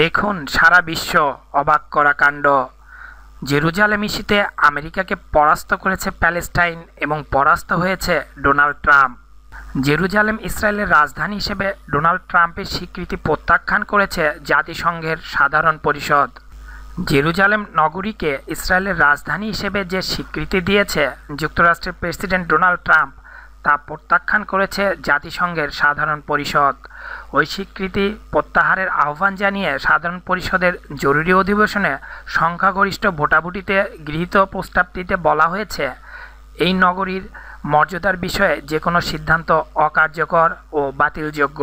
দেখুন সারা বিশ্ব অবাক করা কাণ্ড জেরুজালেম আমেরিকাকে পরাস্ত করেছে প্যালেস্টাইন এবং পরাস্ত হয়েছে ডোনাল্ড ট্রাম্প জেরুজালেম ইসরায়েলের রাজধানী হিসেবে ডোনাল্ড ট্রাম্পের স্বীকৃতি প্রত্যাখ্যান করেছে জাতিসংঘের সাধারণ পরিষদ জেরুজালেম নগরীকে ইসরায়েলের রাজধানী হিসেবে যে স্বীকৃতি দিয়েছে যুক্তরাষ্ট্রের প্রেসিডেন্ট ডোনাল্ড ট্রাম্প তা প্রত্যাখ্যান করেছে জাতিসংঘের সাধারণ পরিষদ ওই স্বীকৃতি প্রত্যাহারের আহ্বান জানিয়ে সাধারণ পরিষদের জরুরি অধিবেশনে সংখ্যাগরিষ্ঠ ভোটাভুটিতে গৃহীত প্রস্তাবটিতে বলা হয়েছে এই নগরীর মর্যাদার বিষয়ে যে কোনো সিদ্ধান্ত অকার্যকর ও বাতিলযোগ্য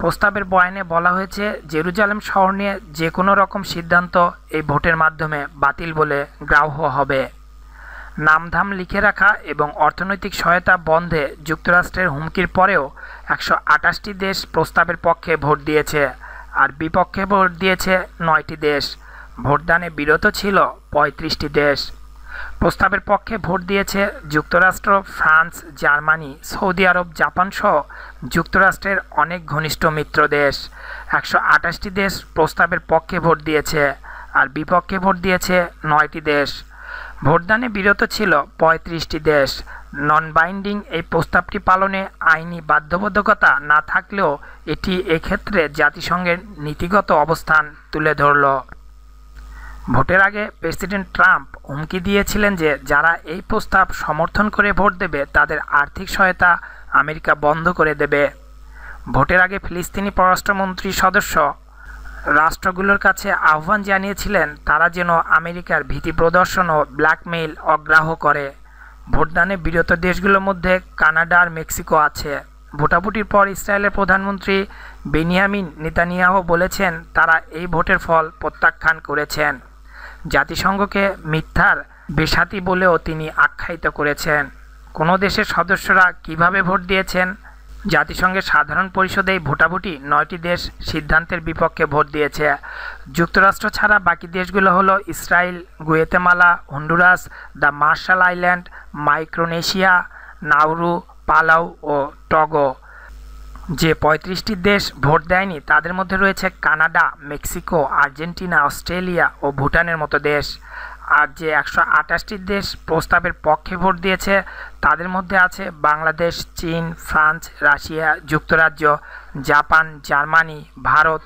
প্রস্তাবের বয়ানে বলা হয়েছে জেরুজালেম শহর নিয়ে যে কোনো রকম সিদ্ধান্ত এই ভোটের মাধ্যমে বাতিল বলে গ্রাহ্য হবে নামধাম লিখে রাখা এবং অর্থনৈতিক সহায়তা বন্ধে যুক্তরাষ্ট্রের হুমকির পরেও একশো আটাশটি দেশ প্রস্তাবের পক্ষে ভোট দিয়েছে আর বিপক্ষে ভোট দিয়েছে নয়টি দেশ ভোটদানে বিরত ছিল পঁয়ত্রিশটি দেশ প্রস্তাবের পক্ষে ভোট দিয়েছে যুক্তরাষ্ট্র ফ্রান্স জার্মানি সৌদি আরব জাপান সহ যুক্তরাষ্ট্রের অনেক ঘনিষ্ঠ মিত্র দেশ একশো আটাশটি দেশ প্রস্তাবের পক্ষে ভোট দিয়েছে আর বিপক্ষে ভোট দিয়েছে নয়টি দেশ ভোটদানে বিরত ছিল পঁয়ত্রিশটি দেশ নন বাইন্ডিং এই প্রস্তাবটি পালনে আইনি বাধ্যবাধকতা না থাকলেও এটি এক্ষেত্রে জাতিসংঘের নীতিগত অবস্থান তুলে ধরল ভোটের আগে প্রেসিডেন্ট ট্রাম্প হুমকি দিয়েছিলেন যে যারা এই প্রস্তাব সমর্থন করে ভোট দেবে তাদের আর্থিক সহায়তা আমেরিকা বন্ধ করে দেবে ভোটের আগে ফিলিস্তিনি পররাষ্ট্রমন্ত্রী সদস্য রাষ্ট্রগুলোর কাছে আহ্বান জানিয়েছিলেন তারা যেন আমেরিকার ভীতি প্রদর্শন ও ব্ল্যাকমেইল অগ্রাহ্য করে ভোটদানে বিরত দেশগুলোর মধ্যে কানাডা আর মেক্সিকো আছে ভোটাভুটির পর ইসরায়েলের প্রধানমন্ত্রী বেনিয়ামিন নেতানিয়াহ বলেছেন তারা এই ভোটের ফল প্রত্যাখ্যান করেছেন জাতিসংঘকে মিথ্যার বেসাতি বলেও তিনি আখ্যায়িত করেছেন কোনো দেশের সদস্যরা কিভাবে ভোট দিয়েছেন জাতিসংঘের সাধারণ পরিষদে ভোটাভুটি নয়টি দেশ সিদ্ধান্তের বিপক্ষে ভোট দিয়েছে যুক্তরাষ্ট্র ছাড়া বাকি দেশগুলো হলো Israel Guatemala Honduras the Marshall island Micronesia Nauru Palau ও টগো যে পঁয়ত্রিশটি দেশ ভোট দেয়নি তাদের মধ্যে রয়েছে কানাডা মেক্সিকো আর্জেন্টিনা অস্ট্রেলিয়া ও ভুটানের মতো দেশ আর যে একশো আঠাশটি দেশ প্রস্তাবের পক্ষে ভোট দিয়েছে তাদের মধ্যে আছে বাংলাদেশ চীন ফ্রান্স রাশিয়া যুক্তরাজ্য Japan Germany Bharat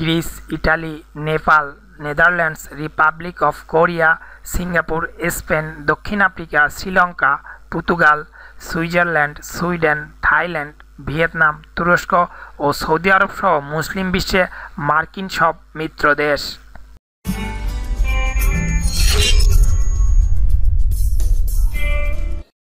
Greece Italy Nepal Netherlands Republic of Korea Singapore Spain দক্ষিণ Africa Sri Lanka Portugal Switzerland Sweden Thailand Vietnam তুরস্ক ও সৌদি আরব সহ মুসলিম বিশ্বে মার্কিন সব মিত্র দেশ